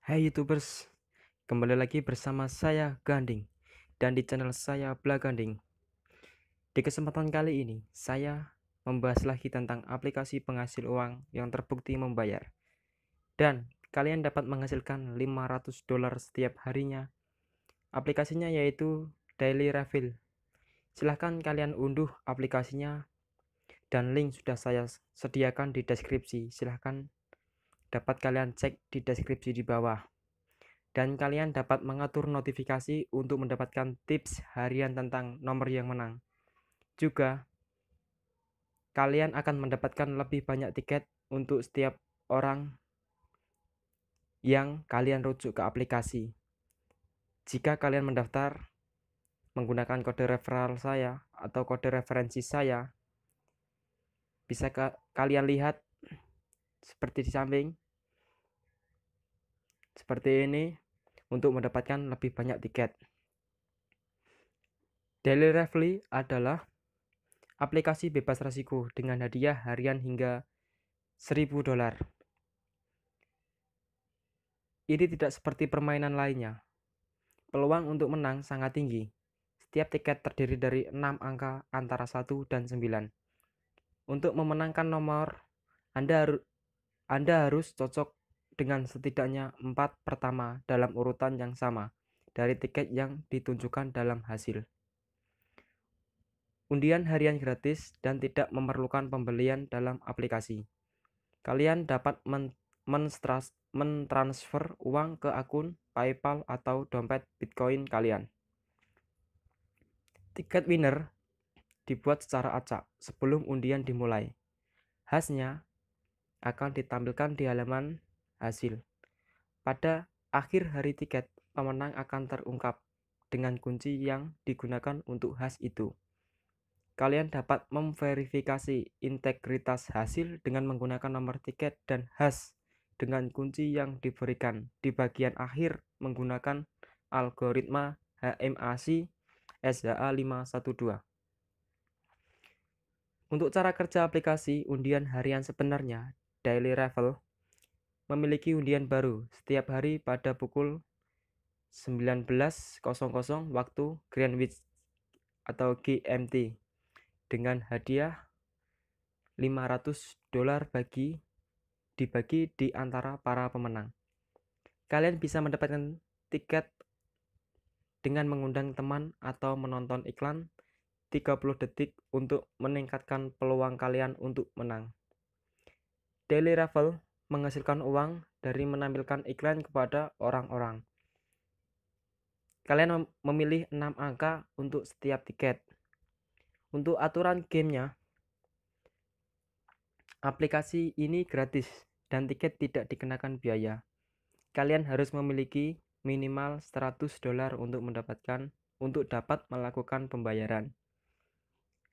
Hai YouTubers, kembali lagi bersama saya Ganding dan di channel saya Bla Ganding. Di kesempatan kali ini, saya membahas lagi tentang aplikasi penghasil uang yang terbukti membayar. Dan kalian dapat menghasilkan 500 dolar setiap harinya. Aplikasinya yaitu Daily Refill. Silahkan kalian unduh aplikasinya dan link sudah saya sediakan di deskripsi. Silahkan dapat kalian cek di deskripsi di bawah. Dan kalian dapat mengatur notifikasi untuk mendapatkan tips harian tentang nomor yang menang. Juga, kalian akan mendapatkan lebih banyak tiket untuk setiap orang yang kalian rujuk ke aplikasi. Jika kalian mendaftar menggunakan kode referral saya atau kode referensi saya, bisa ke, kalian lihat seperti di samping seperti ini untuk mendapatkan lebih banyak tiket. Daily Revly adalah aplikasi bebas resiko dengan hadiah harian hingga 1000 dolar. Ini tidak seperti permainan lainnya. Peluang untuk menang sangat tinggi. Setiap tiket terdiri dari 6 angka antara 1 dan 9. Untuk memenangkan nomor, Anda, Anda harus cocok dengan setidaknya empat pertama dalam urutan yang sama dari tiket yang ditunjukkan dalam hasil. Undian harian gratis dan tidak memerlukan pembelian dalam aplikasi. Kalian dapat men mentransfer uang ke akun PayPal atau dompet Bitcoin kalian. Tiket winner dibuat secara acak sebelum undian dimulai. Khasnya akan ditampilkan di halaman hasil. Pada akhir hari tiket, pemenang akan terungkap dengan kunci yang digunakan untuk hash itu. Kalian dapat memverifikasi integritas hasil dengan menggunakan nomor tiket dan hash dengan kunci yang diberikan di bagian akhir menggunakan algoritma HMAC SHA512. Untuk cara kerja aplikasi undian harian sebenarnya, Daily Raffle memiliki undian baru setiap hari pada pukul 19.00 waktu Greenwich atau GMT dengan hadiah 500 dolar bagi dibagi di antara para pemenang. Kalian bisa mendapatkan tiket dengan mengundang teman atau menonton iklan 30 detik untuk meningkatkan peluang kalian untuk menang. Daily Raffle menghasilkan uang dari menampilkan iklan kepada orang-orang. Kalian memilih 6 angka untuk setiap tiket. Untuk aturan gamenya, aplikasi ini gratis dan tiket tidak dikenakan biaya. Kalian harus memiliki minimal 100 dolar untuk mendapatkan untuk dapat melakukan pembayaran.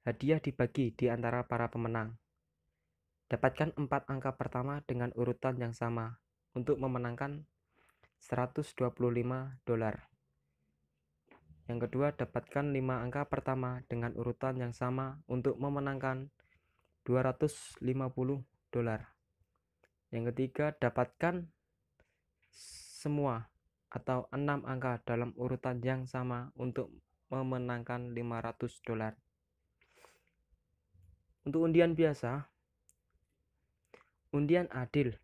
Hadiah dibagi di antara para pemenang. Dapatkan 4 angka pertama dengan urutan yang sama untuk memenangkan 125 dolar. Yang kedua, dapatkan 5 angka pertama dengan urutan yang sama untuk memenangkan 250 dolar. Yang ketiga, dapatkan semua atau 6 angka dalam urutan yang sama untuk memenangkan 500 dolar. Untuk undian biasa, Undian adil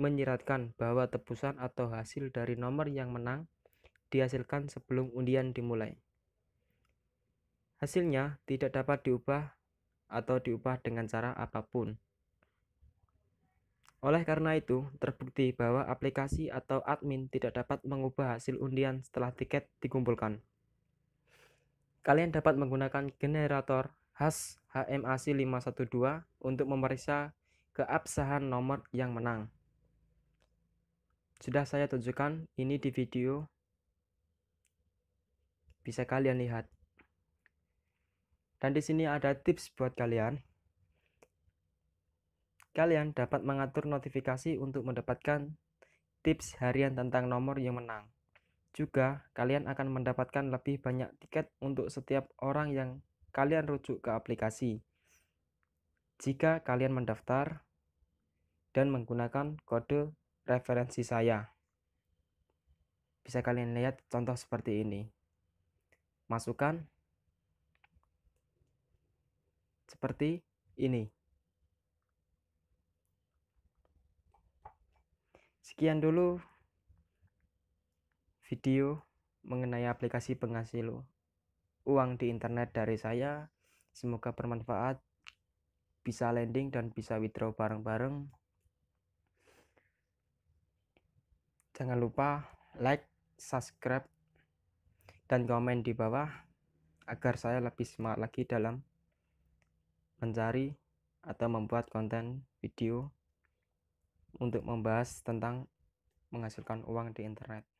menyiratkan bahwa tebusan atau hasil dari nomor yang menang dihasilkan sebelum undian dimulai. Hasilnya tidak dapat diubah atau diubah dengan cara apapun. Oleh karena itu, terbukti bahwa aplikasi atau admin tidak dapat mengubah hasil undian setelah tiket dikumpulkan. Kalian dapat menggunakan generator khas HMAC512 untuk memeriksa keabsahan nomor yang menang. Sudah saya tunjukkan ini di video. Bisa kalian lihat. Dan di sini ada tips buat kalian. Kalian dapat mengatur notifikasi untuk mendapatkan tips harian tentang nomor yang menang. Juga, kalian akan mendapatkan lebih banyak tiket untuk setiap orang yang kalian rujuk ke aplikasi. Jika kalian mendaftar, dan menggunakan kode referensi saya. Bisa kalian lihat contoh seperti ini. Masukkan seperti ini. Sekian dulu video mengenai aplikasi penghasil uang di internet dari saya. Semoga bermanfaat, bisa landing dan bisa withdraw bareng-bareng. Jangan lupa like, subscribe, dan komen di bawah agar saya lebih semangat lagi dalam mencari atau membuat konten video untuk membahas tentang menghasilkan uang di internet.